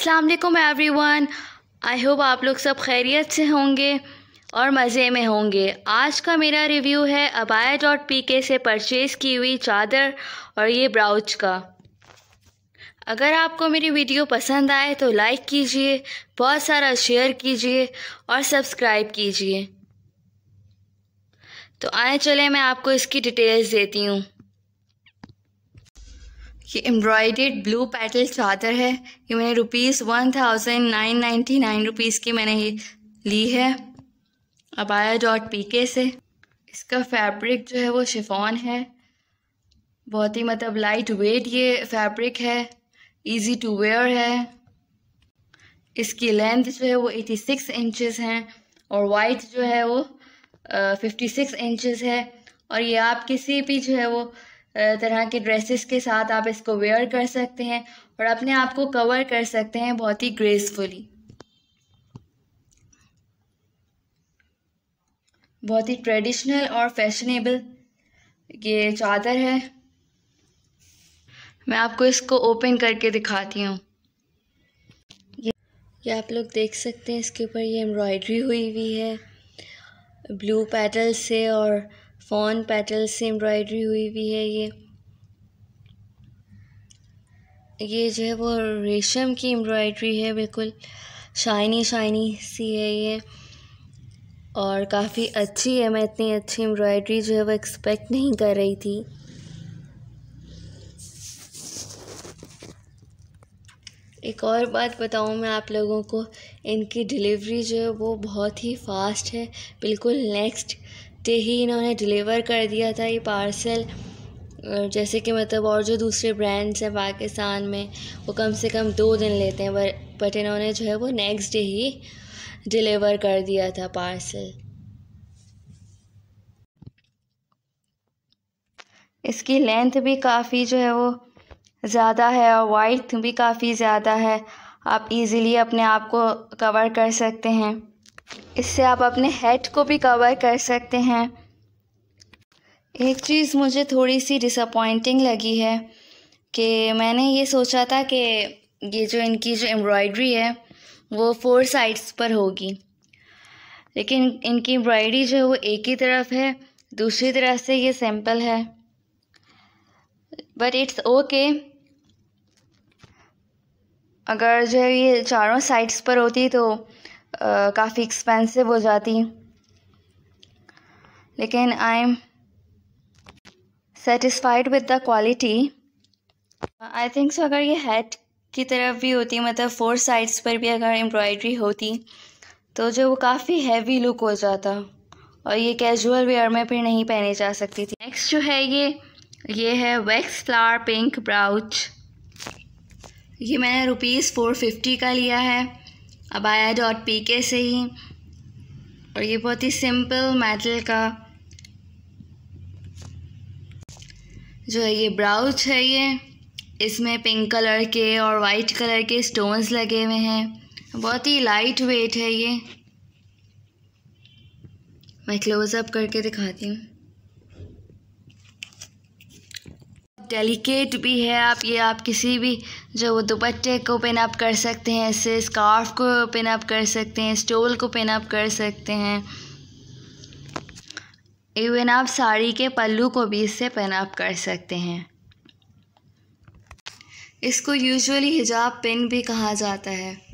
अस्सलाम वालेकुम everyone I hope आप लोग सब खैरियत से होंगे और मज़े में होंगे आज का मेरा रिव्यू है अबाया डॉट पी के से परचेज़ की हुई चादर और ये ब्राउच का अगर आपको मेरी वीडियो पसंद आए तो लाइक कीजिए बहुत सारा शेयर कीजिए और सब्सक्राइब कीजिए तो आए चले मैं आपको इसकी डिटेल्स देती हूँ ये एम्ब्रॉयडेड ब्लू पैटल चादर है ये मैंने rupees one thousand nine ninety nine rupees की मैंने ये ली है अबाया डॉट पी के से इसका फैब्रिक जो है वो शिफॉन है बहुत ही मतलब लाइट वेट ये फैब्रिक है इजी टू वेयर है इसकी लेंथ जो है वो एटी सिक्स इंचज़ हैं और वाइट जो है वो फिफ्टी सिक्स इंचज़ है और ये आप किसी भी जो है वो तरह के ड्रेसेस के साथ आप इसको वेयर कर सकते हैं और अपने आप को कवर कर सकते हैं बहुत ही ग्रेसफुली बहुत ही ट्रेडिशनल और फैशनेबल ये चादर है मैं आपको इसको ओपन करके दिखाती हूँ ये ये आप लोग देख सकते हैं इसके ऊपर ये एम्ब्रॉयडरी हुई हुई है ब्लू पैटल से और फॉन पेटल से एम्ब्रॉयडरी हुई हुई है ये ये जो है वो रेशम की एम्ब्रॉयडरी है बिल्कुल शाइनी शाइनी सी है ये और काफ़ी अच्छी है मैं इतनी अच्छी एम्ब्रॉयडरी जो है वो एक्सपेक्ट नहीं कर रही थी एक और बात बताऊँ मैं आप लोगों को इनकी डिलीवरी जो है वो बहुत ही फास्ट है बिल्कुल नेक्स्ट आते ही इन्होंने डिलीवर कर दिया था ये पार्सल जैसे कि मतलब और जो दूसरे ब्रांड्स हैं पाकिस्तान में वो कम से कम दो दिन लेते हैं बट बट इन्होंने जो है वो नेक्स्ट डे ही डिलीवर कर दिया था पार्सल इसकी लेंथ भी काफ़ी जो है वो ज़्यादा है और वाइट भी काफ़ी ज़्यादा है आप इजीली अपने आप को कवर कर सकते हैं इससे आप अपने हेड को भी कवर कर सकते हैं एक चीज़ मुझे थोड़ी सी डिसअपॉइंटिंग लगी है कि मैंने ये सोचा था कि ये जो इनकी जो एम्ब्रॉयडरी है वो फोर साइड्स पर होगी लेकिन इनकी एम्ब्रॉयडरी जो है वो एक ही तरफ है दूसरी तरफ से ये सैम्पल है बट इट्स ओके अगर जो है ये चारों साइड्स पर होती तो काफ़ी एक्सपेंसिव हो जाती लेकिन I am satisfied with the quality I think so अगर ये हेड की तरफ भी होती मतलब फोर साइड्स पर भी अगर एम्ब्रॉयडरी होती तो जो वो काफ़ी हैवी लुक हो जाता और ये कैजुअल वेयर में फिर नहीं पहनी जा सकती थी नेक्स्ट जो है ये ये है वैक्स फ्लावर पिंक ब्राउच ये मैंने रुपीज़ फोर फिफ्टी का लिया है अब आया डॉट पी के से ही और ये बहुत ही सिंपल मेटल का जो है ये ब्राउज है ये इसमें पिंक कलर के और वाइट कलर के स्टोन्स लगे हुए हैं बहुत ही लाइट वेट है ये मैं क्लोज़अप करके दिखाती हूँ डेलिकेट भी है आप ये आप किसी भी जो वो दुपट्टे को पिन अप कर सकते हैं इससे स्कार्फ़ को पिन अप कर सकते हैं स्टोल को पिन अप कर सकते हैं इवन आप साड़ी के पल्लू को भी इससे पिन अप कर सकते हैं इसको यूजुअली हिजाब पिन भी कहा जाता है